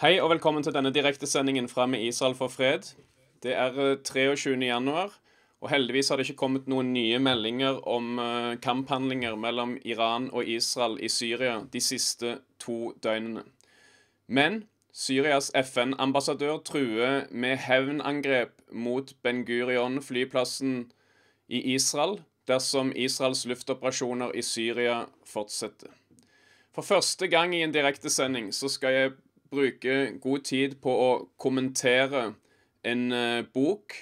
Hei og velkommen til denne direktesendingen fra Med Israel for fred. Det er 23. Eh, januar, og heldigvis har det ikke kommet noen nye meldinger om eh, kamphandlinger mellom Iran og Israel i Syria de siste to døgnene. Men Syrias FN-ambassadør truer med hevnangrep mot Ben Gurion-flyplassen i Israel dersom Israels luftoperasjoner i Syria fortsetter. For første gang i en direktesending så skal jeg bruker god tid på å kommentere en eh, bok.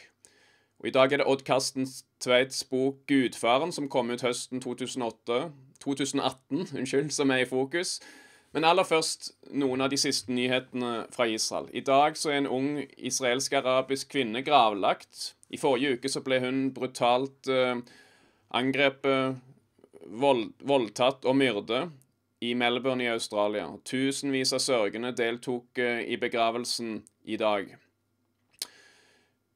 Og I dag er det Odd Karsten Tveits bok 'Gudfaren', som kom ut høsten 2008, 2018, unnskyld, som er i fokus. Men aller først noen av de siste nyhetene fra Israel. I dag så er en ung israelsk-arabisk kvinne gravlagt. I forrige uke så ble hun brutalt eh, angrepet, vold, voldtatt og myrdet i Melbourne i Australia. Tusenvis av sørgende deltok eh, i begravelsen i dag.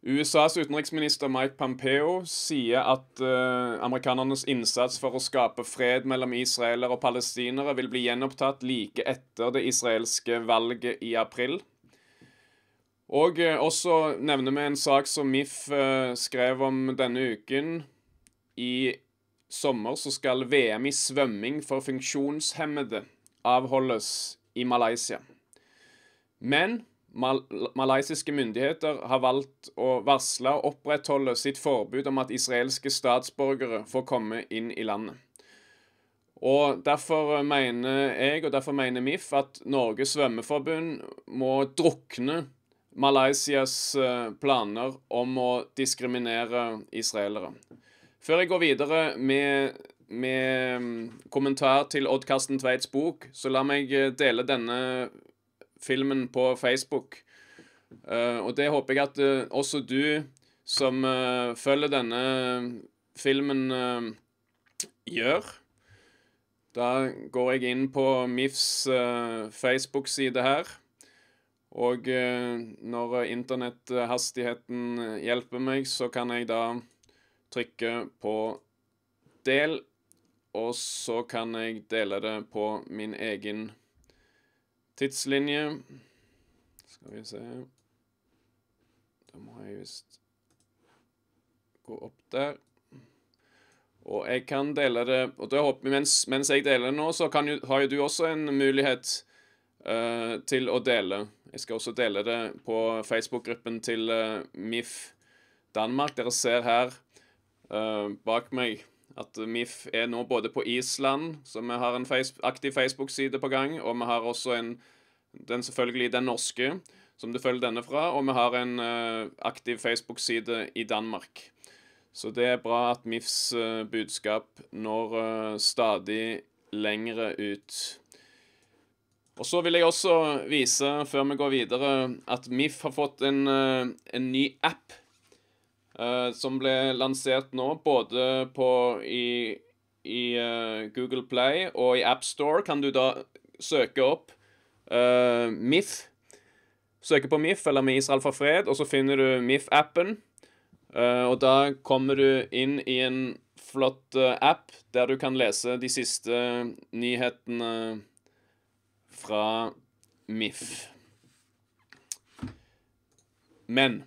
USAs utenriksminister Mike Pompeo sier at uh, amerikanernes innsats for å skape fred mellom israelere og palestinere vil bli gjenopptatt like etter det israelske valget i april. Og uh, også nevner vi en sak som MIF uh, skrev om denne uken i sommer så skal VM i svømming for funksjonshemmede avholdes i Malaysia. Men mal malaysiske myndigheter har valgt å varsle og opprettholde sitt forbud om at israelske statsborgere får komme inn i landet. Og Derfor mener jeg og derfor mener MIF at Norges svømmeforbund må drukne Malaysias eh, planer om å diskriminere israelere. Før jeg går videre med, med mm, kommentar til Odd Karsten Tveits bok, så la meg eh, dele denne filmen på Facebook. Eh, og det håper jeg at eh, også du som følger denne mm, filmen, gjør. Da går jeg inn på MIFs Facebook-side her. Og når internetthastigheten hjelper meg, så kan jeg da trykker på del, og så kan jeg dele det på min egen tidslinje. Skal vi se Da må jeg visst gå opp der. Og jeg kan dele det Og da håper, mens, mens, jeg deler det nå, så jo, har jo du også en mulighet uh, til å dele. Jeg skal også dele det på Facebook-gruppen til uh, eh, MIF Danmark. Dere ser her uh, bak meg. At MIF er nå både på Island, så vi har en face aktiv Facebook-side på gang, og vi har også en, den selvfølgelig den norske, som du følger denne fra, og vi har en uh, aktiv Facebook-side i Danmark. Så det er bra at MIFs uh, budskap når uh, stadig lengre ut. Og så vil jeg også vise, før vi går videre, at MIF har fått en, uh, en ny app Eh, som ble lansert nå, både på, i, i eh, Google Play og i AppStore, kan du da søke opp eh, MIF. Søke på MIF eller med Israel for fred, og så finner du MIF-appen. og da kommer du inn i en flott app der du kan lese de siste nyhetene fra MIF. Men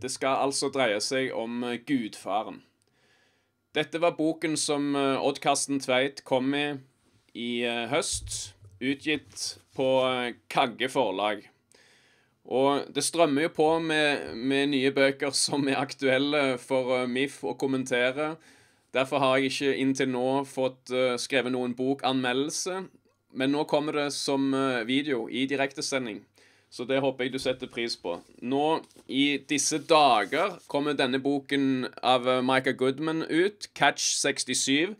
det skal altså dreie seg om eh, Gudfaren. Dette var boken som eh, Odd Karsten Tveit kom med i eh, høst, utgitt på Kagge forlag. Og det strømmer jo på med, med nye bøker som er aktuelle for MIF å kommentere. Derfor har jeg ikke inntil nå fått skrevet noen bokanmeldelse, men nå kommer det som video i direktesending. Så det håper jeg du setter pris på. Nå i disse dager kommer denne boken av eh, Micah Goodman ut, 'Catch 67',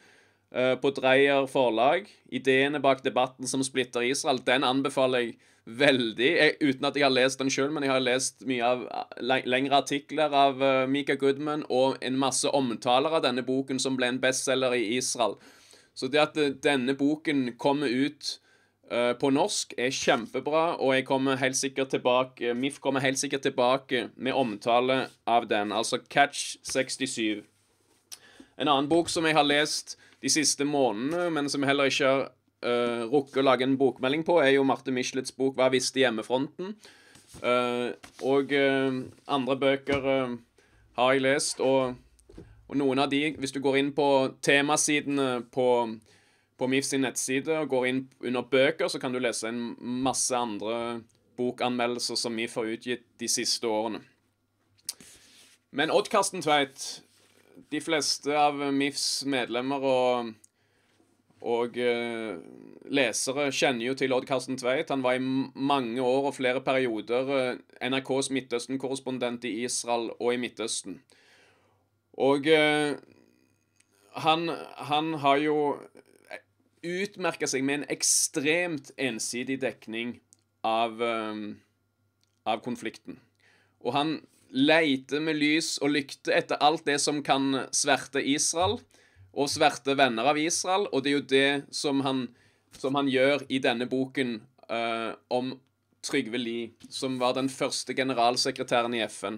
eh, på Dreyer forlag. Ideene bak debatten som splitter Israel. Den anbefaler jeg veldig, jeg, uten at jeg har lest den sjøl, men jeg har lest mye av eh, lengre artikler av Micah Goodman og en masse omtaler av denne boken som ble en bestselger i Israel. Så det at denne boken kommer ut Eh, på norsk er kjempebra, og jeg kommer helt sikkert tilbake eh, MIF kommer helt sikkert tilbake med omtale av den, altså Catch 67. En annen bok som jeg har lest de siste månedene, men som jeg heller ikke har uh, eh, rukket å lage en bokmelding på, er jo Marte Michelets bok 'Hva visste hjemmefronten'. Uh, og uh, andre bøker har jeg lest, og, og noen av de, hvis du går inn på temasidene på på MIF sin nettside og går inn under bøker, så kan du lese en masse andre bokanmeldelser som MIF har utgitt de siste årene. Men Odd Karsten Tveit, de fleste av MIFs medlemmer og, og uh, lesere kjenner jo til Odd Karsten Tveit. Han var i mange år og flere perioder uh, eh, NRKs Midtøsten-korrespondent i Israel og i Midtøsten. Og uh, han, han har jo utmerker seg med en ekstremt ensidig dekning av, um, av konflikten. Og han leter med lys og lykte etter alt det som kan sverte Israel, og sverte venner av Israel, og det er jo det som han, som han gjør i denne boken uh, om Trygve Lie, som var den første generalsekretæren i FN.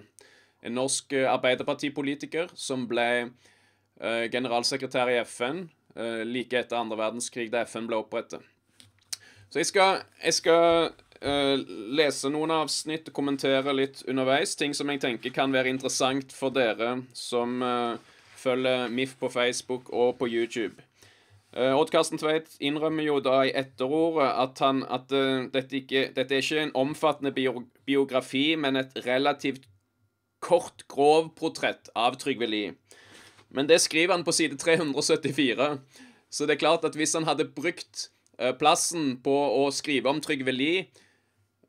En norsk eh, Arbeiderpartipolitiker som ble uh, generalsekretær i FN Eh, like etter andre verdenskrig, da FN ble opprettet. Så jeg skal, jeg skal eh, lese noen avsnitt og kommentere litt underveis. Ting som jeg tenker kan være interessant for dere som eh, følger MIF på Facebook og på YouTube. Uh, Odd Karsten Tveit innrømmer jo da i etterordet at, han, at uh, dette, ikke, dette er ikke en omfattende bio, biografi, men et relativt kort, grov portrett av Trygve Lie. Men det skriver han på side 374. Så det er klart at hvis han hadde brukt uh, plassen på å skrive om Trygve Lie,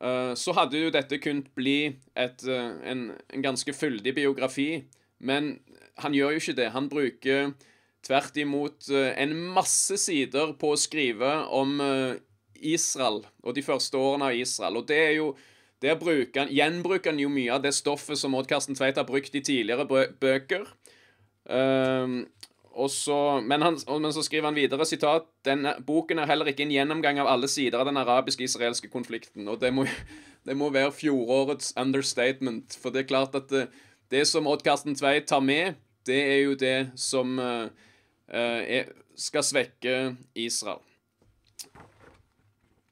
uh, så hadde jo dette kunnet bli et, uh, en, en, ganske fyldig biografi. Men han gjør jo ikke det. Han bruker tvert imot en masse sider på å skrive om Israel og de første årene av Israel. Og det er jo Der bruker han, gjenbruker han jo mye av det stoffet som Odd Karsten Tveit har brukt i tidligere bøker. Um, så, men, han, men, så skriver han videre sitat denne boken er heller ikke en gjennomgang av alle sider av den arabiske-israelske konflikten. og det må, det må, være fjorårets understatement. For det er klart at det, eh, det som Odd Karsten Tveit tar med, det er jo det som uh, er, skal svekke Israel.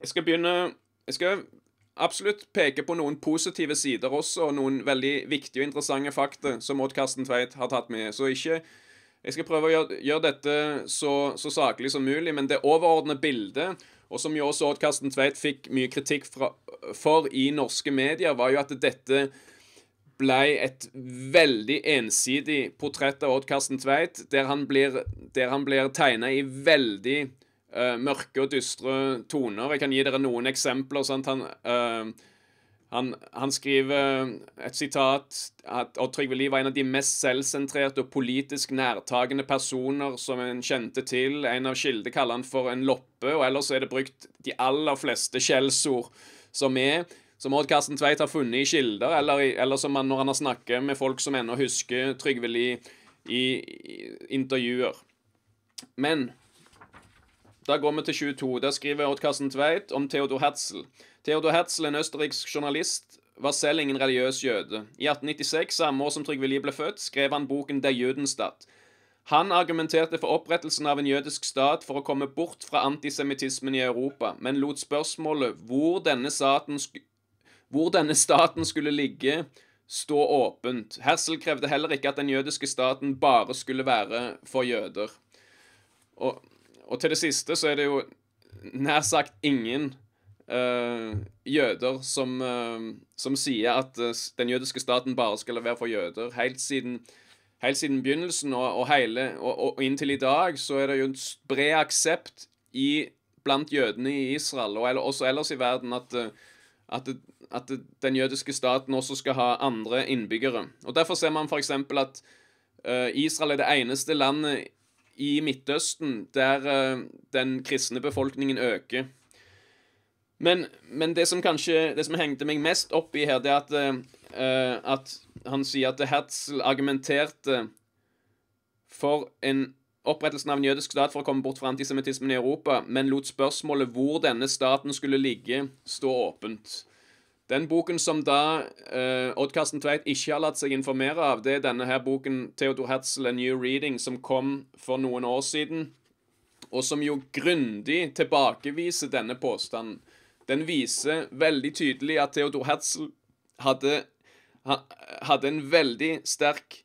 Jeg skal begynne Jeg skal absolutt peker på noen positive sider også, og noen veldig viktige og interessante fakta som Odd Karsten Tveit har tatt med. Så ikke Jeg skal prøve å gjøre, gjøre dette så, så, saklig som mulig, men det overordnede bildet, og som jo også Odd Karsten Tveit fikk mye kritikk fra, for i norske medier, var jo at dette ble et veldig ensidig portrett av Odd Karsten Tveit, der han blir, der blir tegna i veldig uh, mørke og dystre toner. Jeg kan gi dere noen eksempler. Sant? Han, uh, han, han skriver et sitat at Odd Trygve Lie var en av de mest selvsentrerte og politisk nærtagende personer som en kjente til. En av kilder kaller han for en loppe, og ellers er det brukt de aller fleste skjellsord som er som Odd Karsten Tveit har funnet i kilder, eller, eller som han, når han har snakket med folk som ennå husker Trygve Lie i, i, intervjuer. Men da går vi til 22. Der skriver Karsten Tveit om Theodor Hatzel. Theodor Hatzel, en østerriksk journalist, var selv ingen religiøs jøde. I 1896, samme år som Trygve Lie ble født, skrev han boken Der Jødenstadt. Han argumenterte for opprettelsen av en jødisk stat for å komme bort fra antisemittismen i Europa, men lot spørsmålet hvor denne, hvor denne staten skulle ligge, stå åpent. Hersel krevde heller ikke at den jødiske staten bare skulle være for jøder. Og og til det siste så er det jo nær sagt ingen uh, jøder som, uh, som, sier at uh, den jødiske staten bare skal være for jøder. Helt siden, helt siden begynnelsen og, og, hele, og, og, inntil i dag så er det jo en bred aksept i, blant jødene i Israel og eller, også ellers i verden at, at, at, den jødiske staten også skal ha andre innbyggere. Og Derfor ser man f.eks. at Israel er det eneste landet i Midtøsten, der eh, den kristne befolkningen øker. Men, men, det som kanskje, det som hengte meg mest opp i her, det er at, eh, at han sier at Herzl argumenterte for en opprettelsen av en jødisk stat for å komme bort fra antisemittismen i Europa, men lot spørsmålet hvor denne staten skulle ligge, stå åpent. Den boken som da eh, Odd Karsten Tveit ikke har latt seg informere av, det er denne her boken 'Theodor Hatzel A New Reading', som kom for noen år siden, og som jo grundig tilbakeviser denne påstanden. Den viser veldig tydelig at Theodor Hatzel hadde, hadde en veldig sterk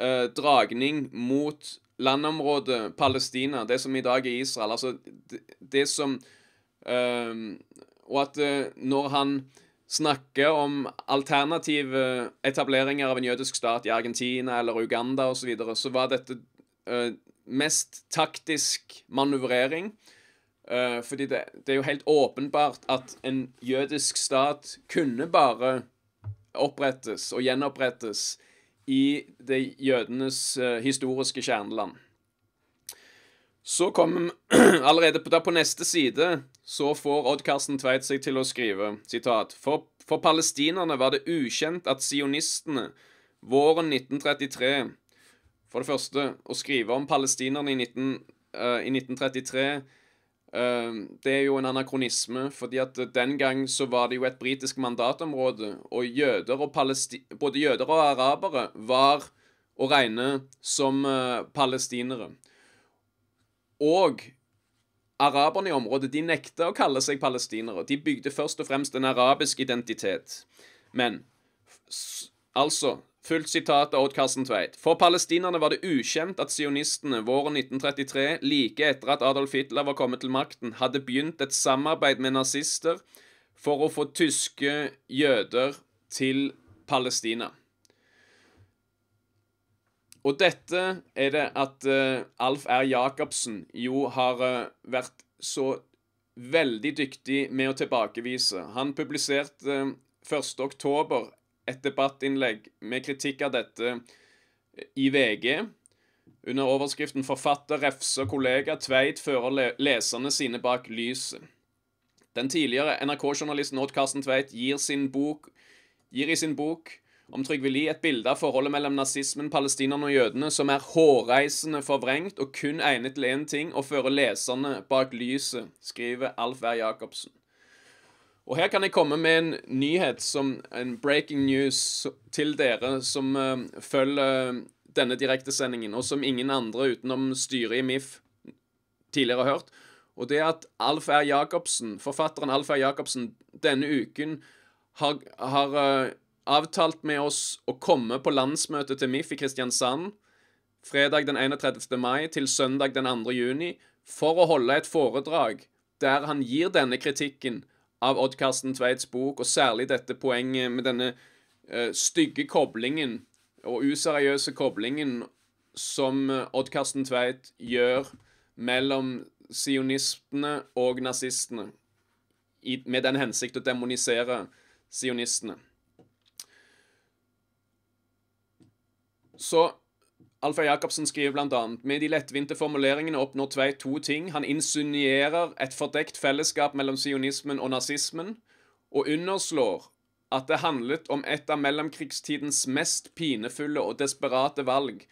eh, dragning mot landområdet Palestina, det som i dag er Israel. Altså det, det som eh, Og at eh, når han snakker om alternative etableringer av en jødisk stat i Argentina eller Uganda osv., så, videre, så var dette uh, mest taktisk manøvrering. Uh, fordi det, det, er jo helt åpenbart at en jødisk stat kunne bare opprettes og gjenopprettes i det jødenes uh, historiske kjerneland. Så kommer vi Allerede på, på neste side så får Odd Karsten Tveit seg til å skrive sitat, for, for palestinerne var det ukjent at sionistene våren 1933 For det første, å skrive om palestinerne i, 19, uh, eh, i 1933 Uh, eh, det er jo en anakronisme, fordi at den gang så var det jo et britisk mandatområde, og jøder og både jøder og arabere var å regne som uh, palestinere. Og araberne i området de nekta å kalle seg palestinere. De bygde først og fremst en arabisk identitet. Men altså Fullt sitat av Odd Karsten Tveit. For palestinerne var det ukjent at sionistene våren 1933, like etter at Adolf Hitler var kommet til makten, hadde begynt et samarbeid med nazister for å få tyske jøder til Palestina. Og dette er det at uh, Alf R. Jacobsen jo har uh, vært så veldig dyktig med å tilbakevise. Han publiserte uh, eh, 1.10 et debattinnlegg med kritikk av dette i VG. Under overskriften 'Forfatter refser kollega Tveit fører le leserne sine bak lyset'. Den tidligere NRK-journalisten Odd Karsten Tveit gir, gir, i sin bok om Trygve Lie et bilde av forholdet mellom nazismen, palestinerne og jødene som er hårreisende forvrengt og kun egnet til én ting, å føre leserne bak lyset, skriver Alf Wehr Jacobsen. Og her kan jeg komme med en nyhet, som, en breaking news til dere som uh, følger denne direktesendingen, og som ingen andre utenom styret i MIF tidligere har hørt. Og det er at Alf R. Jacobsen, forfatteren Alf R. Jacobsen denne uken har, har uh, avtalt med oss å komme på landsmøtet til MIF i Kristiansand fredag den 31. mai til søndag den 2. juni for å holde et foredrag der han gir denne kritikken av Odd Karsten Tveits bok, og særlig dette poenget med denne uh, stygge koblingen og useriøse koblingen som eh, Odd Karsten Tveit gjør mellom sionistene og nazistene, i, med den hensikt å demonisere sionistene. Så Alfa Jacobsen skriver bl.a.: Med de lettvinte formuleringene oppnår Tveit to ting. Han insinuerer et fordekt fellesskap mellom sionismen og nazismen, og underslår at det handlet om et av mellomkrigstidens mest pinefulle og desperate valg,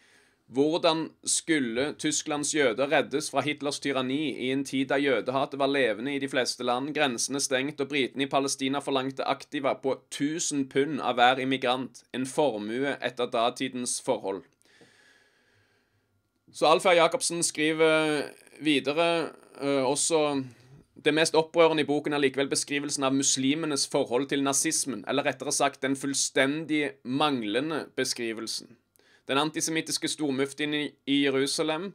hvordan skulle Tysklands jøder reddes fra Hitlers tyranni i en tid da jødehatet var levende i de fleste land, grensene stengt og britene i Palestina forlangte aktiva på 1000 pund av hver immigrant, en formue etter datidens forhold? Så Alfheim Jacobsen skriver videre eh, også det mest opprørende i boken er likevel beskrivelsen av muslimenes forhold til nazismen, eller rettere sagt den fullstendig manglende beskrivelsen. Den antisemittiske stormuftien i Jerusalem,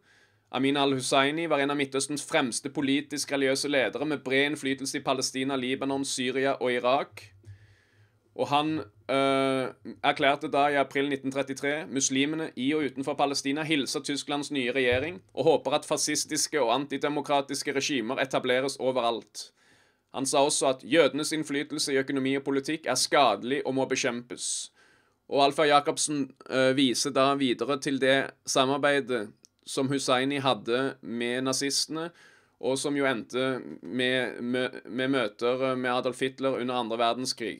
Amin al-Husseini, var en av Midtøstens fremste politisk-religiøse ledere med bred innflytelse i Palestina, Libanon, Syria og Irak. Og han øh, erklærte da i april 1933 muslimene i og utenfor Palestina hilser Tysklands nye regjering og håper at fascistiske og antidemokratiske regimer etableres overalt. Han sa også at jødenes innflytelse i økonomi og politikk er skadelig og må bekjempes. Og Alfa Jacobsen eh, viser da videre til det samarbeidet som Husseini hadde med nazistene, og som jo endte med, med, med møter eh, med Adolf Hitler under andre verdenskrig.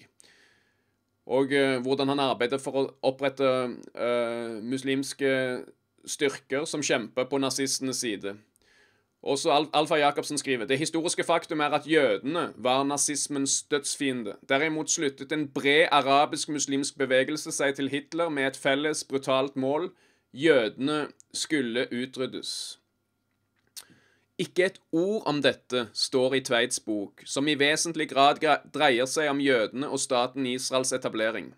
Og uh, hvordan han arbeidet for å opprette uh, muslimske styrker som kjemper på nazistenes side. Også Alfa Jacobsen skriver det historiske faktum er at jødene var nazismens dødsfiende. Derimot sluttet en bred arabisk-muslimsk bevegelse seg til Hitler med et felles, brutalt mål. Jødene skulle utryddes. Ikke et ord om dette står i Tveits bok, som i vesentlig grad dreier seg om jødene og staten Israels etablering.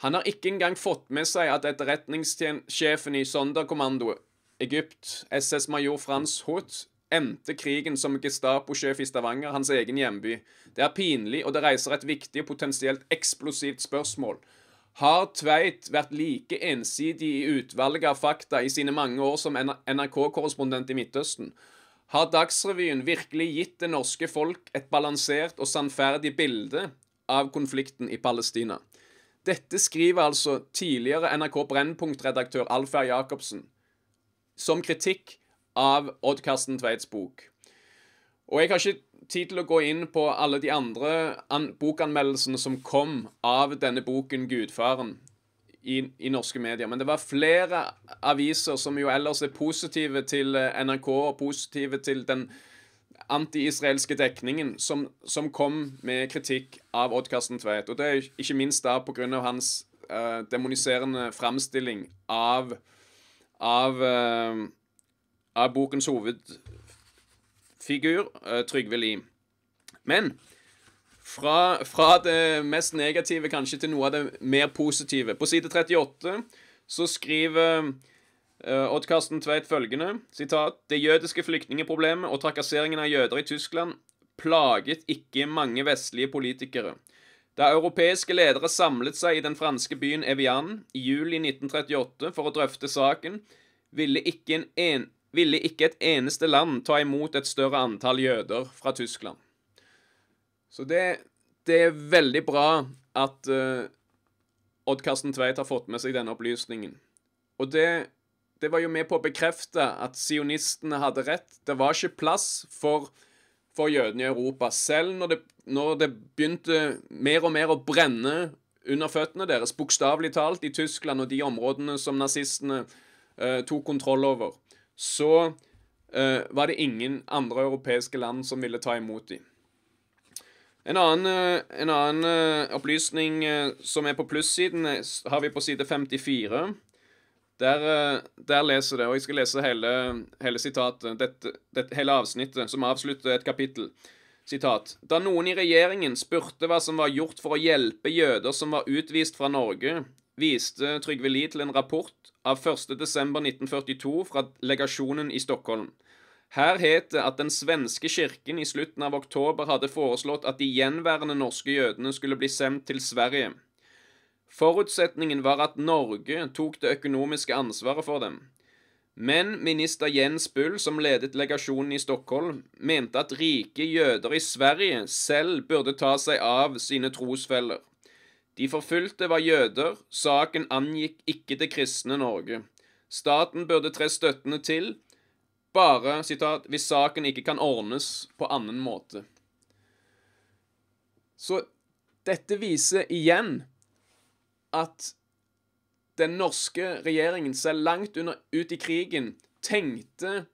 Han har ikke engang fått med seg at etterretningssjefen i Sonderkommandoet Egypt. SS-major Frans Hoth endte krigen som Gestapo-sjef i Stavanger, hans egen hjemby. Det er pinlig, og det reiser et viktig og potensielt eksplosivt spørsmål. Har Tveit vært like ensidig i utvalget av fakta i sine mange år som NRK-korrespondent i Midtøsten? Har Dagsrevyen virkelig gitt det norske folk et balansert og sannferdig bilde av konflikten i Palestina? Dette skriver altså tidligere NRK Brennpunkt-redaktør Alferd Jacobsen som kritikk av Odd Karsten Tveits bok. Og jeg har ikke tid til å gå inn på alle de andre bokanmeldelsene som kom av denne boken 'Gudfaren' i, i, norske medier. Men det var flere aviser som jo ellers er positive til eh, NRK og positive til den anti-israelske dekningen, som, som, kom med kritikk av Odd Karsten Tveit. Og det er ikke minst da pga. hans uh, demoniserende framstilling av av, eh, av bokens hovedfigur, eh, Trygve Lie. Men fra, fra, det mest negative kanskje til noe av det mer positive. På side 38 så skriver uh, Odd Karsten Tveit følgende sitat, Det jødiske flyktningeproblemet og trakasseringen av jøder i Tyskland plaget ikke mange vestlige politikere. Da europeiske ledere samlet seg i den franske byen Evian i juli 1938 for å drøfte saken, ville ikke, en, ville ikke, et eneste land ta imot et større antall jøder fra Tyskland. Så det, det er veldig bra at uh, eh, Odd Karsten Tveit har fått med seg denne opplysningen. Og det, det var jo med på å bekrefte at sionistene hadde rett. Det var ikke plass for for jødene i Europa. Selv når det, når det begynte mer og mer å brenne under føttene deres, bokstavelig talt, i Tyskland og de områdene som nazistene eh, tok kontroll over, så eh, var det ingen andre europeiske land som ville ta imot dem. En annen, eh, en annen eh, opplysning eh, som er på plussiden, har vi på side 54. Der, eh, der, leser det, og jeg skal lese hele, hele sitatet, dette, dette, hele avsnittet, som avslutter et kapittel. Sitat. Da noen i regjeringen spurte hva som var gjort for å hjelpe jøder som var utvist fra Norge, viste Trygve Lie til en rapport av 1.12.1942 fra legasjonen i Stockholm. Her het det at den svenske kirken i slutten av oktober hadde foreslått at de gjenværende norske jødene skulle bli sendt til Sverige. Forutsetningen var at Norge tok det økonomiske ansvaret for dem. Men minister Jens Bull, som ledet legasjonen i Stockholm, mente at rike jøder i Sverige selv burde ta seg av sine trosfeller. De forfulgte var jøder, saken angikk ikke det kristne Norge. Staten burde tre støttende til, bare citat, 'hvis saken ikke kan ordnes på annen måte'. Så dette viser igjen at den norske regjeringen, selv langt under, ut i krigen, tenkte,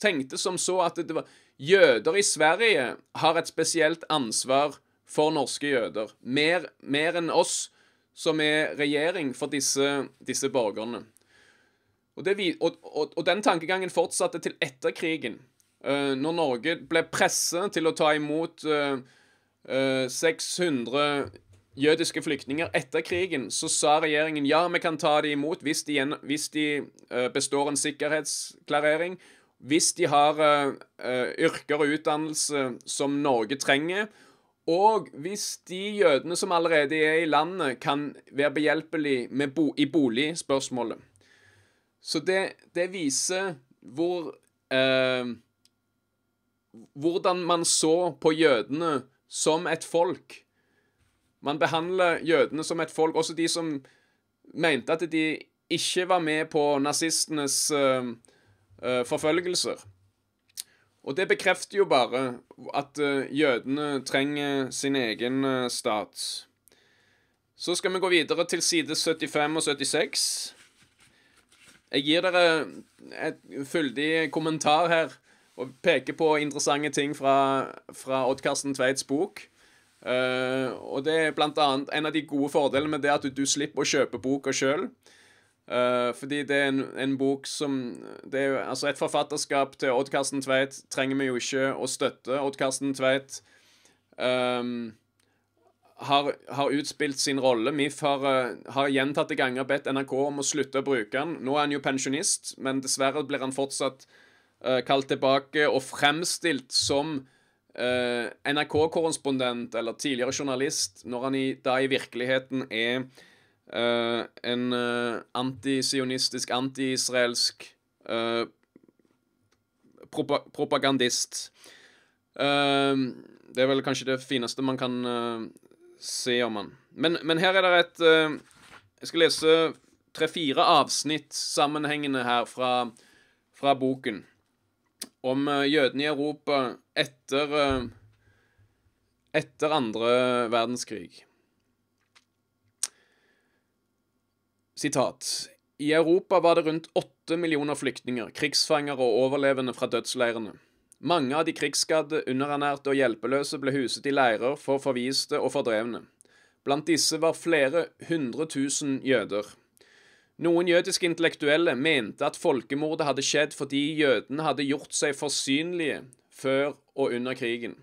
tenkte som så at det var Jøder i Sverige har et spesielt ansvar for norske jøder. Mer, mer enn oss som er regjering for disse, disse borgerne. Og, det, og, og, og, den tankegangen fortsatte til etter krigen, uh, når Norge ble presset til å ta imot uh, uh, 600 jødiske flyktninger etter krigen, så sa regjeringen ja, vi kan ta dem imot hvis de, hvis de uh, består en sikkerhetsklarering, hvis de har uh, uh, yrker og utdannelse som Norge trenger, og hvis de jødene som allerede er i landet, kan være behjelpelige bo i boligspørsmålet. Så det, det viser hvor Hvordan man så på jødene som et folk man behandler jødene som et folk. Også de som mente at de ikke var med på nazistenes uh, uh, forfølgelser. Og det bekrefter jo bare at uh, jødene trenger sin egen stat. Så skal vi gå videre til side 75 og 76. Jeg gir dere et fyldig kommentar her og peker på interessante ting fra, fra Odd Karsten Tveits bok. Eh, og det er blant annet En av de gode fordelene med det at du, du slipper å kjøpe boka sjøl. Uh, eh, fordi det er en, en bok som jo, altså Et forfatterskap til Odd Karsten Tveit trenger vi jo ikke å støtte. Odd Karsten Tveit um, har, har, utspilt sin rolle. MIF har, eh, har gjentatte ganger bedt NRK om å slutte å bruke den. Nå er han jo pensjonist, men dessverre blir han fortsatt uh, kalt tilbake og fremstilt som Uh, NRK-korrespondent eller tidligere journalist, når han i, da i virkeligheten er uh, en uh, antisionistisk, anti-israelsk uh, propa propagandist. det er vel kanskje det fineste man kan se om han. Men, men, her er det et Jeg skal lese tre-fire avsnitt sammenhengende her fra, fra boken om eh, jødene i Europa etter eh, etter andre verdenskrig. Sitat. I Europa var det rundt åtte millioner flyktninger, krigsfanger og overlevende fra dødsleirene. Mange av de krigsskadde, underernærte og hjelpeløse ble huset i leirer for forviste og fordrevne. Blant disse var flere hundre tusen jøder. Noen jødiske intellektuelle mente at folkemordet hadde skjedd fordi jødene hadde gjort seg forsynlige før og under krigen.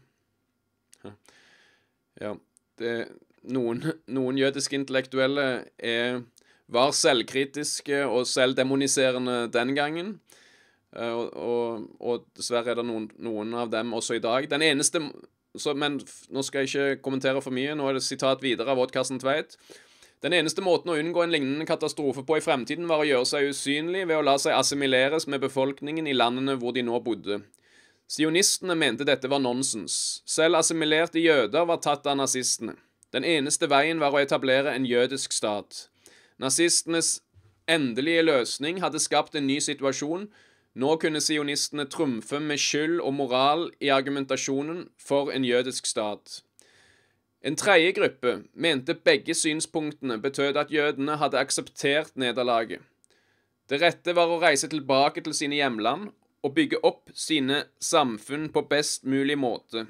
Ja, det, noen, noen, jødiske intellektuelle er, var selvkritiske og selvdemoniserende den gangen. Eh, og, og, og dessverre er det noen, noen, av dem også i dag. Den eneste så, Men nå skal jeg ikke kommentere for mye. Nå er det sitat videre av Odd Karsten Tveit. Den eneste måten å unngå en lignende katastrofe på i fremtiden, var å gjøre seg usynlig ved å la seg assimileres med befolkningen i landene hvor de nå bodde. Sionistene mente dette var nonsens. Selv assimilerte jøder var tatt av nazistene. Den eneste veien var å etablere en jødisk stat. Nazistenes endelige løsning hadde skapt en ny situasjon. Nå kunne sionistene trumfe med skyld og moral i argumentasjonen for en jødisk stat. En tredje gruppe mente begge synspunktene betød at jødene hadde akseptert nederlaget. Det rette var å reise tilbake til sine hjemland og bygge opp sine samfunn på best mulig måte.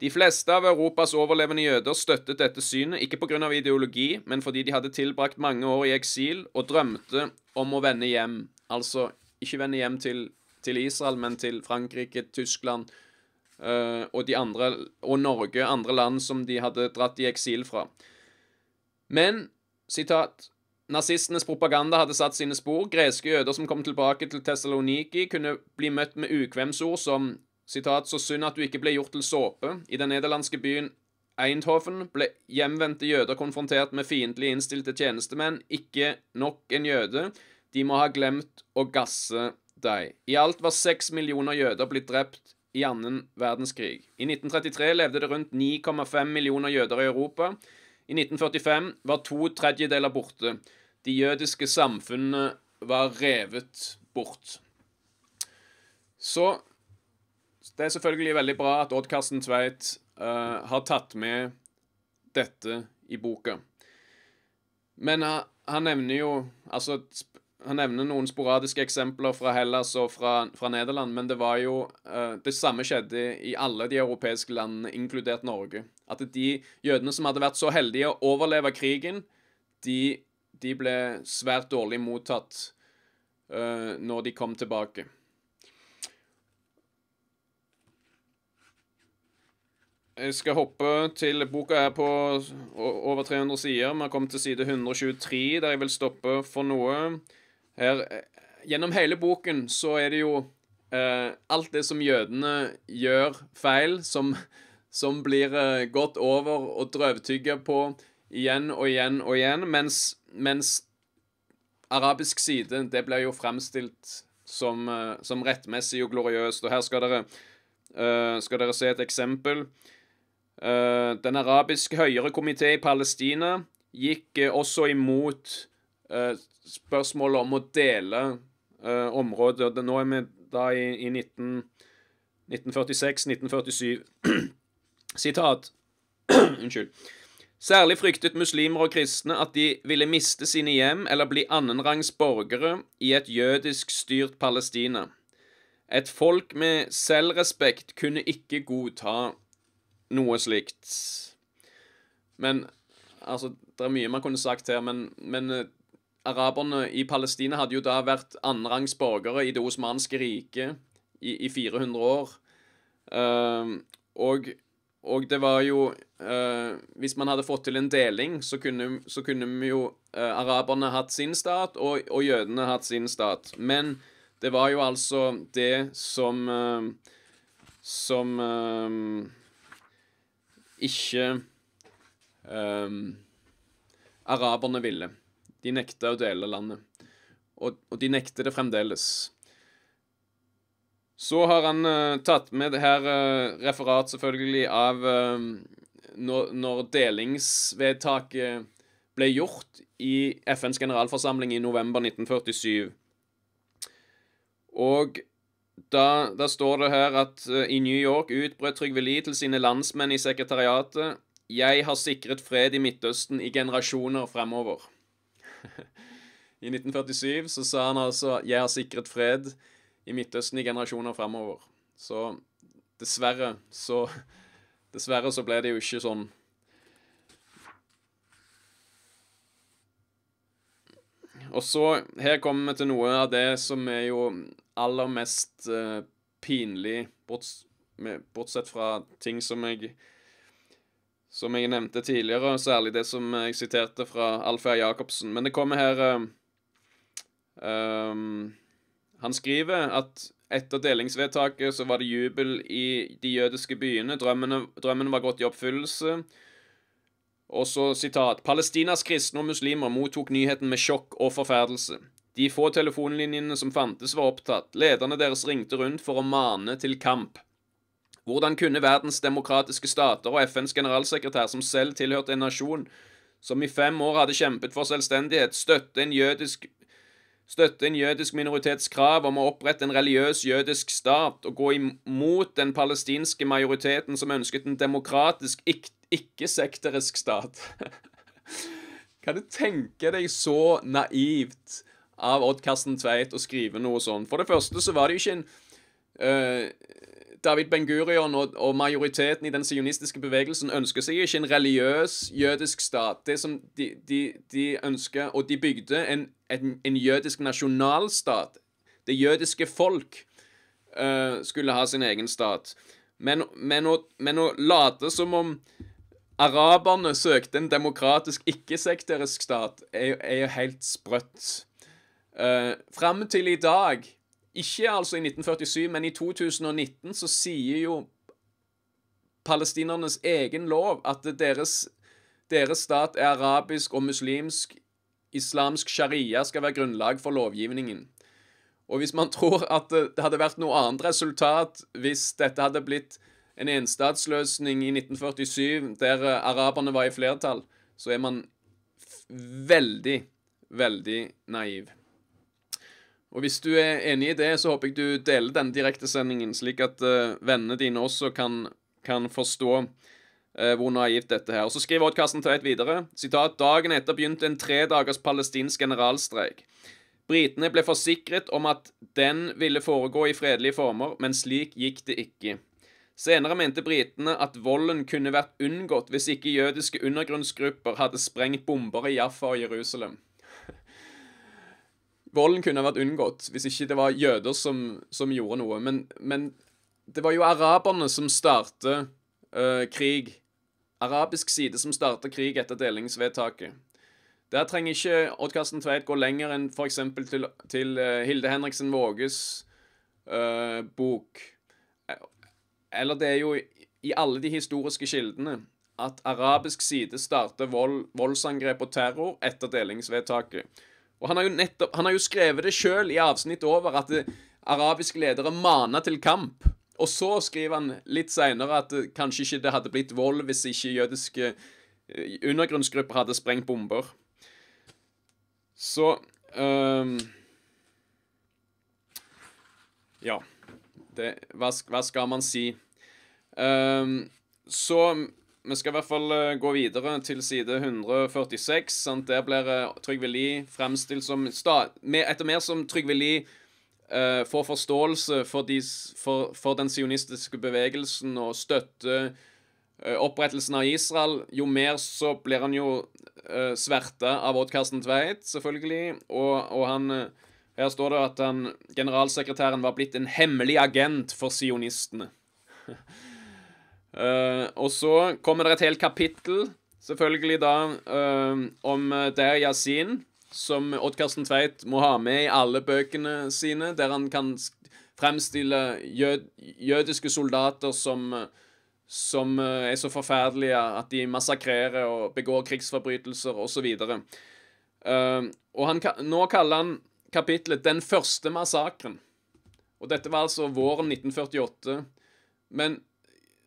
De fleste av Europas overlevende jøder støttet dette synet, ikke pga. ideologi, men fordi de hadde tilbrakt mange år i eksil og drømte om å vende hjem. Altså ikke vende hjem til, til Israel, men til Frankrike, Tyskland, Eh, og, andre, og Norge, andre land som de hadde dratt i eksil fra. Men sitat Nazistenes propaganda hadde satt sine spor. Greske jøder som kom tilbake til Tessaloniki, kunne bli møtt med ukvemsord som sitat, 'så synd at du ikke ble gjort til såpe'. I den nederlandske byen Eindhoven ble hjemvendte jøder konfrontert med fiendtlig innstilte tjenestemenn. Ikke nok en jøde. De må ha glemt å gasse deg. I alt var seks millioner jøder blitt drept i annen verdenskrig. I 1933 levde det rundt 9,5 millioner jøder i Europa. I 1945 var to tredjedeler borte. De jødiske samfunnene var revet bort. Så det er selvfølgelig veldig bra at Odd Karsten Tveit uh, har tatt med dette i boka. Men han, han nevner jo Altså, han nevner noen sporadiske eksempler fra Hellas og fra, fra Nederland, men det var jo uh, Det samme skjedde i alle de europeiske landene, inkludert Norge. At de jødene som hadde vært så heldige å overleve krigen, de, de ble svært dårlig mottatt uh, når de kom tilbake. Jeg skal hoppe til Boka er på over 300 sider. Vi har kommet til side 123, der jeg vil stoppe for noe. Her, gjennom hele boken så er det jo eh, alt det som jødene gjør feil, som, som blir eh, gått over og drøvtygga på igjen og igjen og igjen, mens, mens arabisk side det blir jo framstilt som, eh, som, rettmessig og gloriøst. Og her skal dere, eh, skal dere se et eksempel. Eh, den arabiske høyere komité i Palestina gikk eh, også imot spørsmålet om å dele uh, området. Nå er vi da i, i 19, 1946-1947. Sitat Unnskyld. Særlig fryktet muslimer og kristne at de ville miste sine hjem eller bli annenrangs borgere i et jødisk styrt Palestina. Et folk med selvrespekt kunne ikke godta noe slikt. Men Altså, det er mye man kunne sagt her, men, men eh, araberne i Palestina hadde jo da vært annenrangs borgere i det osmanske riket i, i 400 år. Uh, og, og, det var jo uh, Hvis man hadde fått til en deling, så kunne, så kunne jo uh, araberne hatt sin stat, og, og, jødene hatt sin stat. Men det var jo altså det som eh, Som ikke araberne ville. De nekta å dele landet. Og, og de nekter det fremdeles. Så har han uh, tatt med det her uh, referat, selvfølgelig, av uh, når, når, delingsvedtaket ble gjort i FNs generalforsamling i november 1947. Og da, da står det her at i New York utbrøt Trygve Lie til sine landsmenn i sekretariatet 'Jeg har sikret fred i Midtøsten i generasjoner fremover'. I 1947 så sa han altså 'Jeg har sikret fred i Midtøsten i generasjoner framover'. Så dessverre så Dessverre så ble det jo ikke sånn. Og så, her kommer vi til noe av det som er jo aller mest uh, pinlig, bortsett fra ting som jeg som jeg nevnte tidligere, særlig det som jeg siterte fra Alfheia Jacobsen. Men det kommer her um, Han skriver at etter delingsvedtaket så var det jubel i de jødiske byene. Drømmene, drømmen var gått i oppfyllelse. Og så sitat Palestinas kristne og muslimer mottok nyheten med sjokk og forferdelse. De få telefonlinjene som fantes, var opptatt. Lederne deres ringte rundt for å mane til kamp. Hvordan kunne verdens demokratiske stater og FNs generalsekretær, som selv tilhørte en nasjon som i fem år hadde kjempet for selvstendighet, støtte en jødisk støtte en jødisk minoritets krav om å opprette en religiøs jødisk stat og gå imot den palestinske majoriteten som ønsket en demokratisk, ikke-sekterisk stat. kan du tenke deg så naivt av Odd Karsten Tveit å skrive noe sånt? For det første så var det jo ikke en Uh, David Ben-Gurion og, og, majoriteten i den sionistiske bevegelsen ønsker seg ikke en religiøs jødisk stat. Det som de, de, de ønsker Og de bygde en, en, en, jødisk nasjonalstat. Det jødiske folk uh, skulle ha sin egen stat. Men, men, å, men å late som om araberne søkte en demokratisk, ikke-sekterisk stat, er, jo helt sprøtt. Uh, eh, Fram til i dag ikke altså i 1947, men i 2019 så sier jo palestinernes egen lov at deres, deres stat er arabisk og muslimsk. Islamsk sharia skal være grunnlag for lovgivningen. Og hvis man tror at det hadde vært noe annet resultat hvis dette hadde blitt en enstatsløsning i 1947 der eh, araberne var i flertall, så er man veldig, veldig naiv. Og hvis du er enig i det, så håper jeg du deler denne direktesendingen, slik at uh, vennene dine også kan, kan forstå eh, hvor naivt dette her. Og Så skriver Oddkasten Tveit videre sitat, dagen etter begynte en tre dagers palestinsk generalstreik. Britene ble forsikret om at den ville foregå i fredelige former, men slik gikk det ikke. Senere mente britene at volden kunne vært unngått hvis ikke jødiske undergrunnsgrupper hadde sprengt bomber i Jaffa og Jerusalem volden kunne vært unngått hvis ikke det var jøder som, som gjorde noe. Men, men, det var jo araberne som startet uh, krig. Arabisk side som startet krig etter delingsvedtaket. Der trenger ikke Odd Karsten Tveit gå lenger enn f.eks. til, til uh, Hilde Henriksen Våges uh, bok. Eller det er jo i alle de historiske kildene at arabisk side starter vold, voldsangrep og terror etter delingsvedtaket. Og han har jo, nettopp, han har jo skrevet det sjøl i avsnitt over at eh, arabiske ledere maner til kamp. Og så skriver han litt seinere at eh, kanskje ikke det hadde blitt vold hvis ikke jødiske eh, undergrunnsgrupper hadde sprengt bomber. Så um, Ja. Det, hva, hva, skal man si? Um, så vi skal i hvert fall eh, gå videre til side 146. Sant? Der blir eh, Trygve Lie fremstilt som Etter mer som Trygve Lie uh, får forståelse for, de, for, for, den sionistiske bevegelsen og støtte opprettelsen av Israel, jo mer så blir han jo uh, sverta av Odd Karsten Tveit, selvfølgelig, og, og han her står det at han, generalsekretæren var blitt en hemmelig agent for sionistene. Uh, og så kommer det et helt kapittel, selvfølgelig da, uh, om eh, Der Yasin, som Odd-Karsten Tveit må ha med i alle bøkene sine, der han kan fremstille jød jødiske soldater som som er så forferdelige at de massakrerer og begår krigsforbrytelser osv. Uh, og han, nå kaller han kapitlet 'Den første massakren'. Og dette var altså våren 1948. Men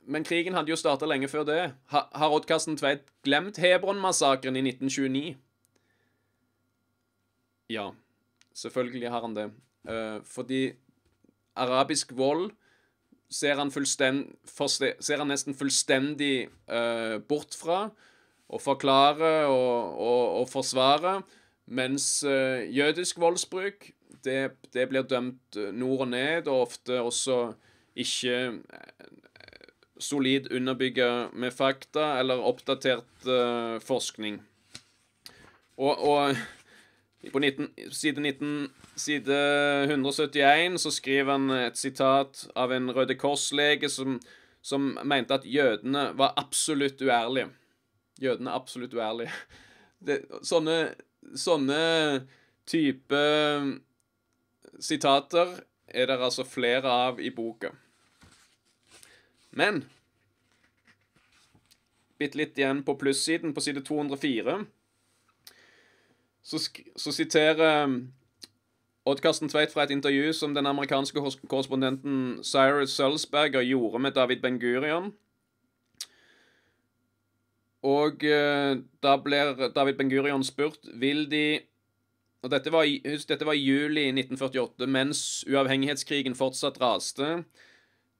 men krigen hadde jo starta lenge før det. Har Karsten Tveit glemt Hebron-massakren i 1929? Ja, selvfølgelig har han det. Uh, fordi arabisk vold ser han, ser han nesten fullstendig uh, bort fra og forklarer og, og, og forsvarer, mens uh, jødisk voldsbruk det, det, blir dømt nord og ned, og ofte også ikke solid underbygga med fakta eller oppdatert uh, forskning. Og, og på 19, side, 19, side 171 så skriver han et sitat av en Røde Kors-lege som, som mente at jødene var absolutt uærlige. Jødene er absolutt uærlige. Det, sånne, sånne type eh, sitater er det altså flere av i boka. Men Bitte litt igjen på plussiden, på side 204, så, så siterer um, Odd Karsten Tveit fra et intervju som den amerikanske korrespondenten Cyrus Sulzberger gjorde med David Ben-Gurion. Og eh, da blir David Ben-Gurion spurt vil de og dette var, husk, dette var juli 1948, mens uavhengighetskrigen fortsatt raste.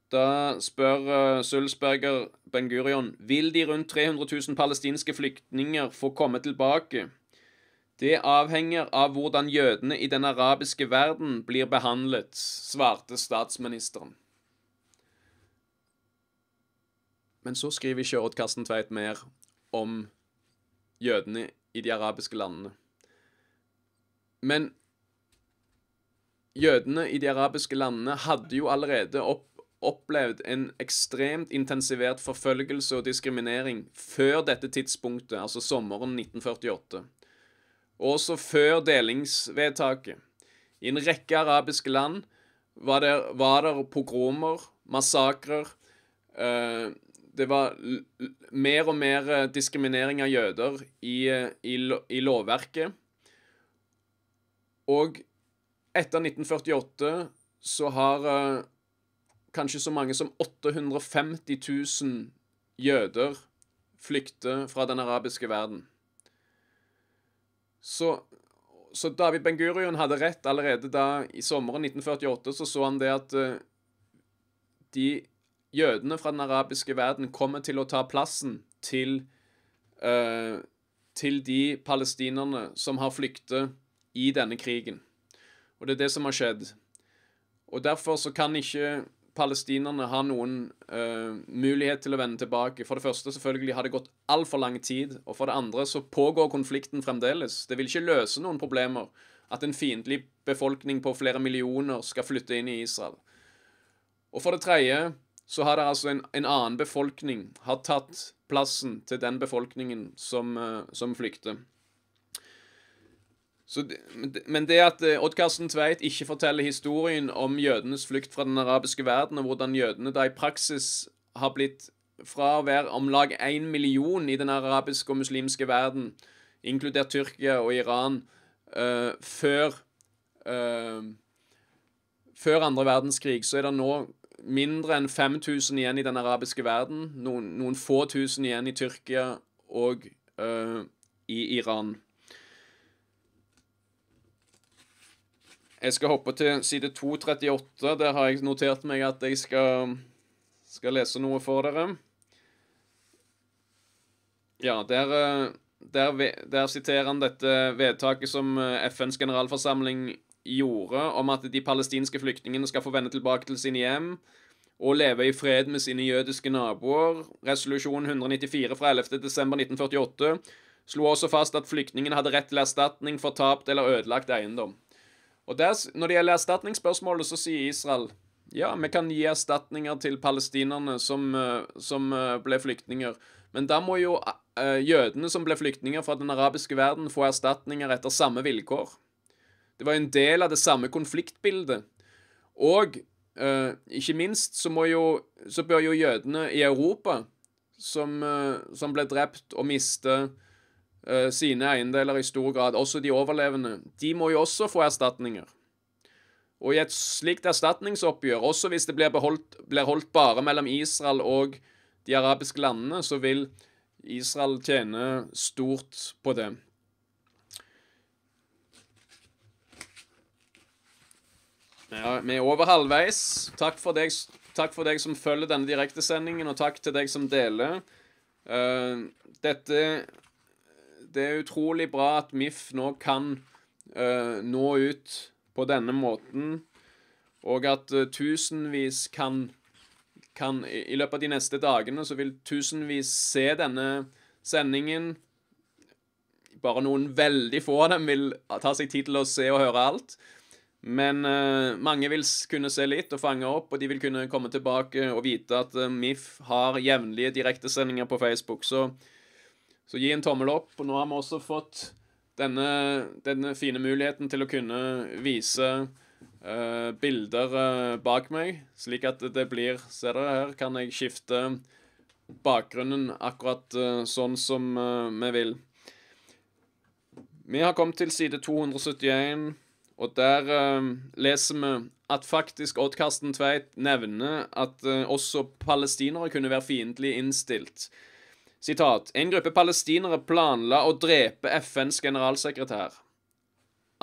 Da spør eh, Sulsberger Ben-Gurion vil de rundt 300 000 palestinske flyktninger få komme tilbake. Det avhenger av hvordan jødene i den arabiske verden blir behandlet, svarte statsministeren. Men så skriver ikke Odd Karsten Tveit mer om jødene i de arabiske landene. Men jødene i de arabiske landene hadde jo allerede opp opplevd en ekstremt intensivert forfølgelse og diskriminering før dette tidspunktet, altså sommeren 1948, og også før delingsvedtaket. I en rekke arabiske land var det, var det pogromer, massakrer uh, Det var mer og mer eh, diskriminering av jøder i, eh, i, i lovverket. Og etter 1948 så har kanskje så mange som 850 000 jøder flykte fra den arabiske verden. Så, så David Ben-Gurion hadde rett allerede da i sommeren 1948. Så så han det at uh, de jødene fra den arabiske verden kommer til å ta plassen til, uh, til de palestinerne som har flyktet i denne krigen. Og det er det som har skjedd. Og derfor så kan ikke palestinerne har noen uh, mulighet til å vende tilbake. For det første selvfølgelig har det gått altfor lang tid. Og for det andre så pågår konflikten fremdeles. Det vil ikke løse noen problemer at en fiendtlig befolkning på flere millioner skal flytte inn i Israel. Og for det tredje så har det altså en, en annen befolkning har tatt plassen til den befolkningen som, uh, som flykter. Det, men det at eh, Odd Karsten Tveit ikke forteller historien om jødenes flukt fra den arabiske verden, og hvordan jødene da i praksis har blitt fra å være om lag én million i den arabiske og muslimske verden, inkludert Tyrkia og Iran, uh, før uh, Før andre verdenskrig, så er det nå mindre enn 5000 igjen i den arabiske verden. Noen, noen få tusen igjen i Tyrkia og uh, i Iran. Jeg skal hoppe til side 238. Der har jeg notert meg at jeg skal, skal lese noe for dere. Ja, der, eh, der, der siterer han dette vedtaket som eh, FNs generalforsamling gjorde, om at de palestinske flyktningene skal få vende tilbake til sine hjem og leve i fred med sine jødiske naboer. Resolusjon 194 fra 11.12.1948 slo også fast at flyktningene hadde rett til erstatning for tapt eller ødelagt eiendom. Og der, Når det gjelder erstatningsspørsmålet, så sier Israel ja, vi kan gi erstatninger til palestinerne som, eh, som eh, ble flyktninger. Men da må jo eh, jødene som ble flyktninger fra den arabiske verden, få erstatninger etter samme vilkår. Det var en del av det samme konfliktbildet. Og eh, ikke minst så, jo, så, bør jo jødene i Europa, som, som ble drept og mistet Eh, sine eiendeler i stor grad, også de overlevende, de må jo også få erstatninger. Og i et slikt erstatningsoppgjør, også hvis det blir, beholdt, blir holdt bare mellom Israel og de arabiske landene, så vil Israel tjene stort på det. Ja, vi er over halvveis. Takk for, deg, takk for deg som følger denne direktesendingen, og takk til deg som deler. Uh, dette det er utrolig bra at MIF nå kan uh, nå ut på denne måten, og at uh, tusenvis kan, kan i, løpet av de neste dagene så vil tusenvis se denne sendingen. Bare noen veldig få av dem vil ta seg tid til å se og høre alt. Men uh, mange vil kunne se litt og fange opp, og de vil kunne komme tilbake og vite at MIF har jevnlige direktesendinger på Facebook. Så så gi en tommel opp. Og nå har vi også fått denne, denne fine muligheten til å kunne vise uh, bilder uh, bak meg, slik at det blir Ser dere her, kan jeg skifte bakgrunnen akkurat uh, sånn som vi vil. Vi har kommet til side 271, og der leser vi at faktisk Odd Karsten Tveit nevner at også palestinere kunne være fiendtlig innstilt. Sitat, en gruppe palestinere planla å drepe FNs generalsekretær.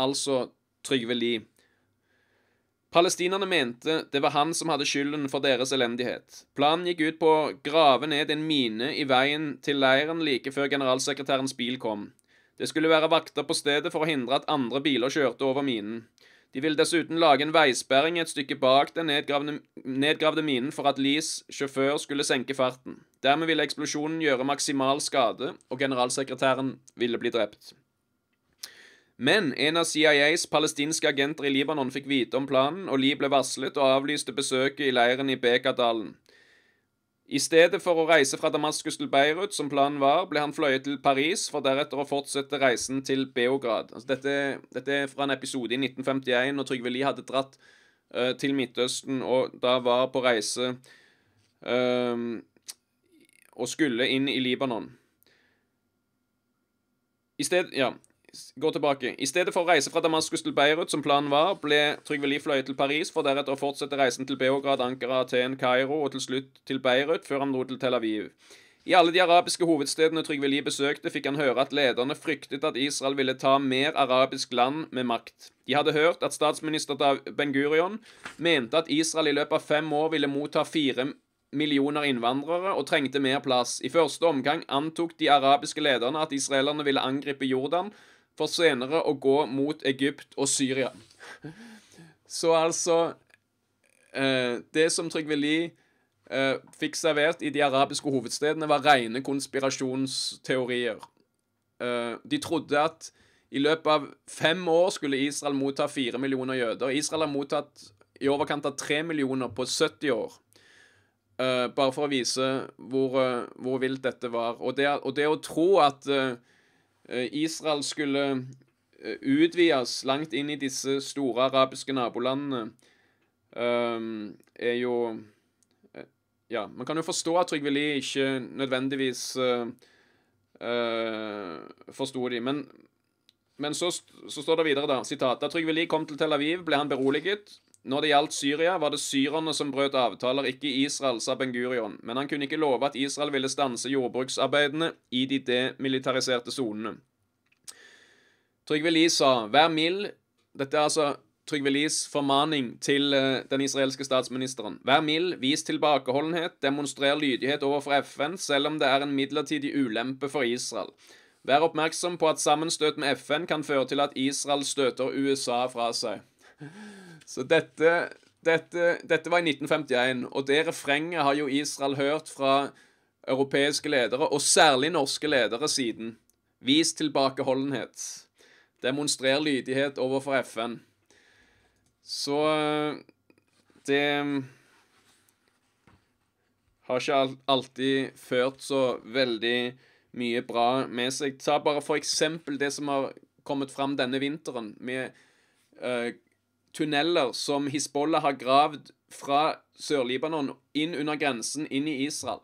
Altså Trygve Lie. Palestinerne mente det var han som hadde skylden for deres elendighet. Planen gikk ut på å grave ned en mine i veien til leiren like før generalsekretærens bil kom. Det skulle være vakter på stedet for å hindre at andre biler kjørte over minen. De vil dessuten lage en veisperring et stykke bak den nedgravne, nedgravde minen for at Lees sjåfør skulle senke farten. Dermed ville eksplosjonen gjøre maksimal skade, og generalsekretæren ville bli drept. Men en av CIAs palestinske agenter i Libanon fikk vite om planen, og Lee ble varslet og avlyste besøket i leiren i Bekadalen. I stedet for å reise fra Damaskus til Beirut, som planen var, ble han fløyet til Paris, for deretter å fortsette reisen til Beograd. Altså, dette, dette, er fra en episode i 1951, når Trygve Lie hadde dratt uh, til Midtøsten og da var på reise uh, og skulle inn i Libanon. I sted, ja går tilbake. I stedet for å reise fra Damaskus til Beirut, som planen var, ble Trygve Lie fløyet til Paris, for deretter å fortsette reisen til Beograd, Ankara, Aten, Kairo og til slutt til Beirut, før han dro til Tel Aviv. I alle de arabiske hovedstedene Trygve Lie besøkte, fikk han høre at lederne fryktet at Israel ville ta mer arabisk land med makt. De hadde hørt at statsminister Ben-Gurion mente at Israel i løpet av fem år ville motta fire millioner innvandrere og trengte mer plass. I første omgang antok de arabiske lederne at israelerne ville angripe Jordan for senere å gå mot Egypt og Syria. Så altså eh, Det som Trygve Lie eh, fikk servert i de arabiske hovedstedene, var rene konspirasjonsteorier. Eh, de trodde at i løpet av fem år skulle Israel motta fire millioner jøder. Israel har mottatt i overkant av tre millioner på 70 år. Eh, bare for å vise hvor, eh, hvor vilt dette var. Og det, og det å tro at eh, Eh, Israel skulle eh, utvides langt inn i disse store arabiske nabolandene, ehm, er jo eh, Ja, man kan jo forstå at Trygve Lie ikke nødvendigvis uh, forsto de. Men, men så, så, står det videre, da. Sitat. Da Trygve Lie kom til Tel Aviv, ble han beroliget. Når det gjaldt Syria, var det syrerne som brøt avtaler, ikke Israel, sa Ben-Gurion, men han kunne ikke love at Israel ville stanse jordbruksarbeidene i de demilitariserte sonene. Trygve Lie sa 'vær mild'. Dette er altså Trygve Lies formaning til eh, den israelske statsministeren. Vær mild, vis tilbakeholdenhet, demonstrer lydighet overfor FN, selv om det er en midlertidig ulempe for Israel. Vær oppmerksom på at sammenstøt med FN kan føre til at Israel støter USA fra seg. Så dette, dette, dette var i 1951, og det refrenget har jo Israel hørt fra europeiske ledere, og særlig norske ledere, siden. Vis tilbakeholdenhet. Demonstrer lydighet overfor FN. Så eh, det mm, har ikke alltid ført så veldig mye bra med seg. Ta bare for eksempel det som har kommet fram denne vinteren, med uh, tunneler som Hizbollah har gravd fra Sør-Libanon inn under grensen, inn i Israel.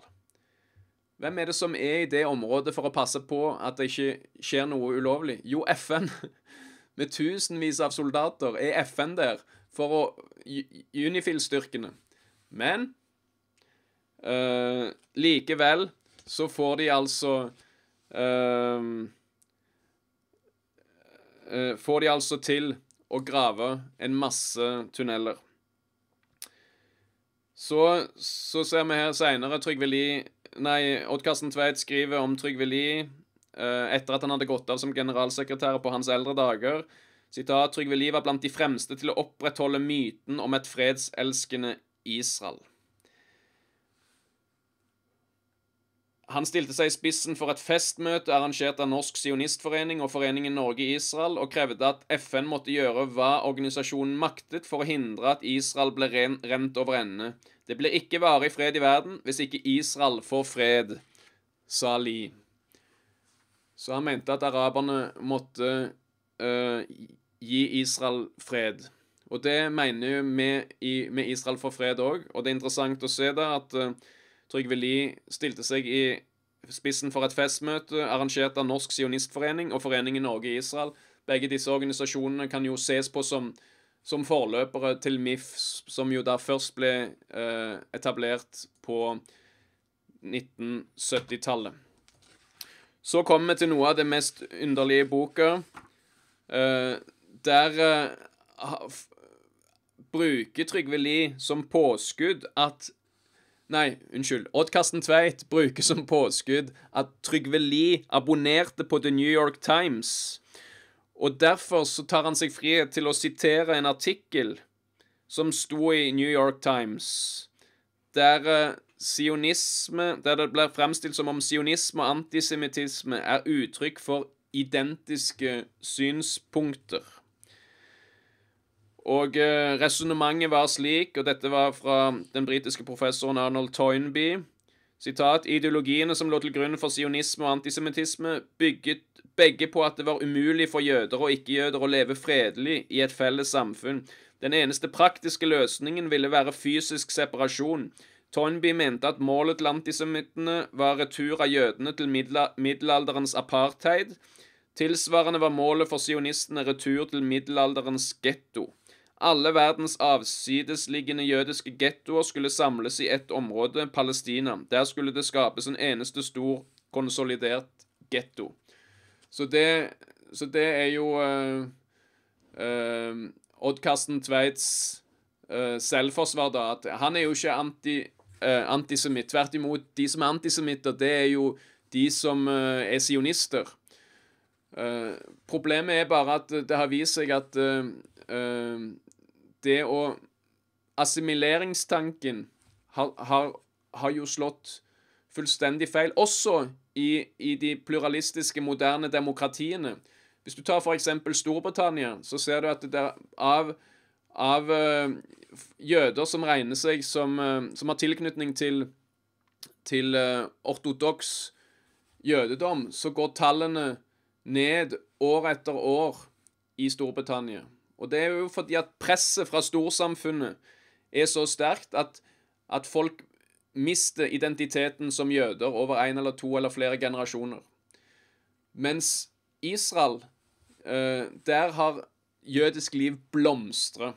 Hvem er det som er i det området for å passe på at det ikke skjer noe ulovlig? Jo, FN. Med tusenvis av soldater er FN der for å Unifil-styrkene. Men øh, likevel så får de altså øh, øh, Får de altså til og grave en masse tunneler. Så, så ser vi her seinere Trygve Lie Nei, Odd Karsten Tveit skriver om Trygve Lie eh, etter at han hadde gått av som generalsekretær på hans eldre dager. Sitat, Trygve Lie var blant de fremste til å opprettholde myten om et fredselskende Israel. Han stilte seg i spissen for et festmøte arrangert av Norsk Sionistforening og Foreningen Norge-Israel, og krevde at FN måtte gjøre hva organisasjonen maktet for å hindre at Israel ble ren, rent over ende. Det blir ikke varig fred i verden hvis ikke Israel får fred, sa Li. Så han mente at araberne måtte uh, gi Israel fred. Og det mener jo vi med Israel for fred òg, og det er interessant å se da at uh, Trygve Lie stilte seg i spissen for et festmøte arrangert av Norsk Sionistforening og Foreningen Norge i Israel. Begge disse organisasjonene kan jo ses på som, som forløpere til MIF, som jo da først ble eh, etablert på 1970-tallet. Så kommer vi til noe av det mest underlige i boka. Eh, der eh, bruker Trygve Lie som påskudd at Nei, unnskyld. Odd Karsten Tveit bruker som påskudd at Trygve Lie abonnerte på The New York Times. Og derfor så tar han seg frihet til å sitere en artikkel som sto i New York Times, der eh, sionisme Der det blir fremstilt som om sionisme og antisemittisme er uttrykk for identiske synspunkter. Og eh, resonnementet var slik, og dette var fra den britiske professoren Arnold Toynbee sitat, Ideologiene som lå til grunn for sionisme og antisemittisme, bygget begge på at det var umulig for jøder og ikke-jøder å leve fredelig i et felles samfunn. Den eneste praktiske løsningen ville være fysisk separasjon. Toynbee mente at målet til antisemittene var retur av jødene til middelalderens apartheid. Tilsvarende var målet for sionistene retur til middelalderens getto. Alle verdens avsidesliggende jødiske gettoer skulle samles i ett område, Palestina. Der skulle det skapes en eneste stor, konsolidert getto. Så, så, det er jo uh, eh, uh, eh, Odd Karsten Tveits uh, selvforsvar, da. At han er jo ikke anti, antisemitt. Tvert imot, de som er antisemitter, det er jo de som er sionister. problemet er bare at det har vist seg at Uh, det å Assimileringstanken har, har, har jo slått fullstendig feil, også i, i, de pluralistiske, moderne demokratiene. Hvis du tar f.eks. Storbritannia, så ser du at det er av, av eh, jøder som regner seg som, eh, som har tilknytning til, til eh, ortodoks jødedom, så går tallene ned år etter år i Storbritannia. Og det er jo fordi at presset fra storsamfunnet er så sterkt at, at folk mister identiteten som jøder over én eller to eller flere generasjoner. Mens Israel, eh, der har jødisk liv blomstret.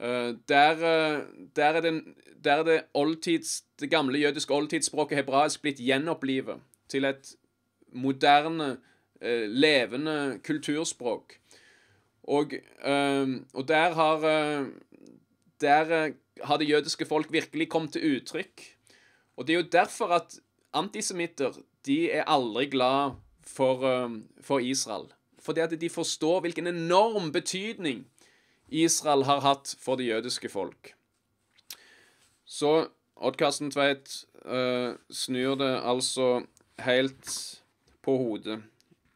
Eh, der, eh, der, er den, der, er det, oldtids, det gamle jødiske oldtidsspråket hebraisk blitt gjenopplivet til et moderne, eh, levende kulturspråk. Og, ehm, og der har eh, Der eh, har det jødiske folk virkelig kommet til uttrykk. Og det er jo derfor at antisemitter de er aldri glad for, ehm, for Israel. Fordi at de forstår hvilken enorm betydning Israel har hatt for det jødiske folk. Så Odd-Karsten Tveit uh, snur det altså helt på hodet.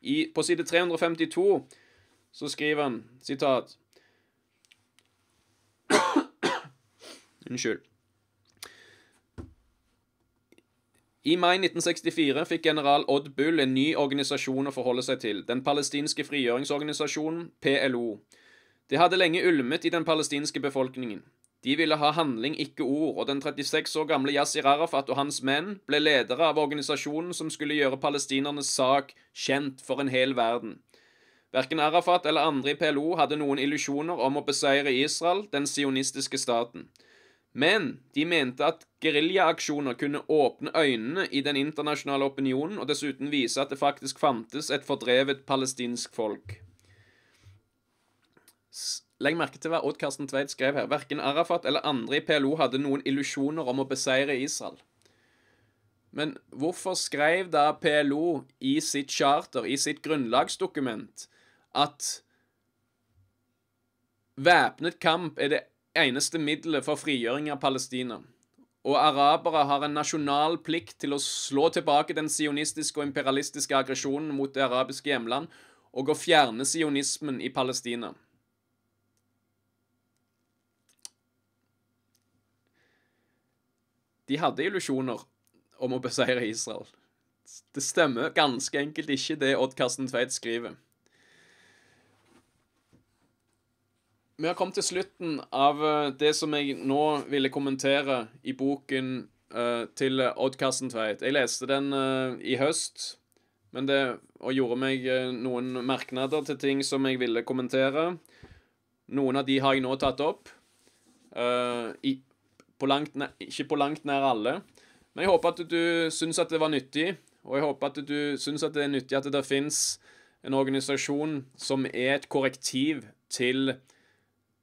I, på side 352 så skriver han sitat Unnskyld. I mai 1964 fikk general Odd Bull en ny organisasjon å forholde seg til, Den palestinske frigjøringsorganisasjonen, PLO. Det hadde lenge ulmet i den palestinske befolkningen. De ville ha handling, ikke ord, og den 36 år gamle Yasir Arafat og hans menn ble ledere av organisasjonen som skulle gjøre palestinernes sak kjent for en hel verden. Verken Arafat eller andre i PLO hadde noen illusjoner om å beseire Israel, den sionistiske staten. Men de mente at geriljaaksjoner kunne åpne øynene i den internasjonale opinionen, og dessuten vise at det faktisk fantes et fordrevet palestinsk folk. Legg merke til hva Odd Karsten Tveit skrev her. Verken Arafat eller andre i PLO hadde noen illusjoner om å beseire Israel. Men hvorfor skrev da PLO i sitt charter, i sitt grunnlagsdokument, at væpnet kamp er det eneste middelet for frigjøring av Palestina. Og arabere har en nasjonal plikt til å slå tilbake den sionistiske og imperialistiske aggresjonen mot det arabiske hjemland og å fjerne sionismen i Palestina. De hadde illusjoner om å beseire Israel. Det stemmer ganske enkelt ikke det Odd Karsten Tveit skriver. Vi har kommet til slutten av eh, det som jeg nå ville kommentere i boken uh, til Odd Karsten Tveit. Jeg leste den uh, i høst men det, og gjorde meg uh, noen merknader til ting som jeg ville kommentere. Noen av de har jeg nå tatt opp. I, på langt, ikke på langt nær alle. Men jeg håper at du syns at det var nyttig, og jeg håper at du syns at det er nyttig at det fins en organisasjon som er et korrektiv til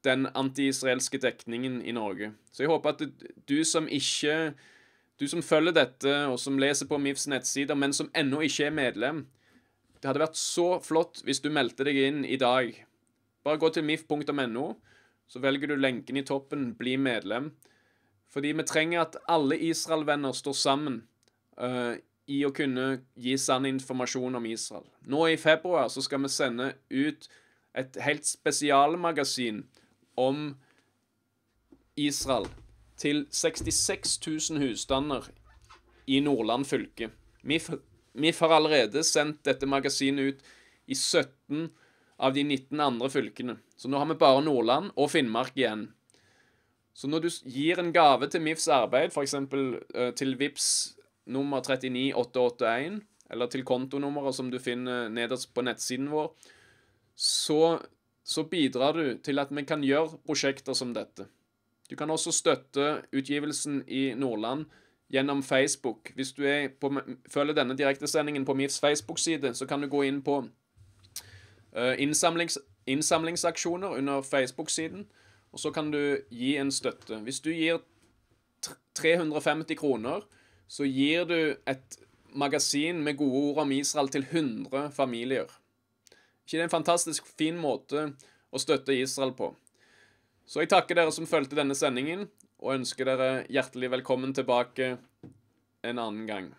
den anti-israelske dekningen i Norge. Så jeg håper at du som ikke Du som følger dette, og som leser på MIFs nettsider, men som ennå ikke er medlem Det hadde vært så flott hvis du meldte deg inn i dag. Bare gå til mif.no, så velger du lenken i toppen 'Bli medlem'. Fordi vi trenger at alle Israel-venner står sammen uh, i å kunne gi sann informasjon om Israel. Nå i februar så skal vi sende ut et helt spesialmagasin om Israel til 66 000 husstander i Nordland fylke. MIF har allerede sendt dette magasinet ut i 17 av de 19 andre fylkene. Så nå har vi bare Nordland og Finnmark igjen. Så når du gir en gave til MIFs arbeid, f.eks. Eh, til VIPS nummer 39881, eller til kontonummeret som du finner nederst på nettsiden vår, så så bidrar du til at vi kan gjøre prosjekter som dette. Du kan også støtte utgivelsen i Nordland gjennom Facebook. Hvis du på, følger denne direktesendingen på MIFs Facebook-side, så kan du gå inn på eh, innsamlings, innsamlingsaksjoner under Facebook-siden, og så kan du gi en støtte. Hvis du gir 350 kroner, så gir du et magasin med gode ord om Israel til 100 familier ikke det er en fantastisk fin måte å støtte Israel på? Så jeg takker dere som fulgte denne sendingen, og ønsker dere hjertelig velkommen tilbake en annen gang.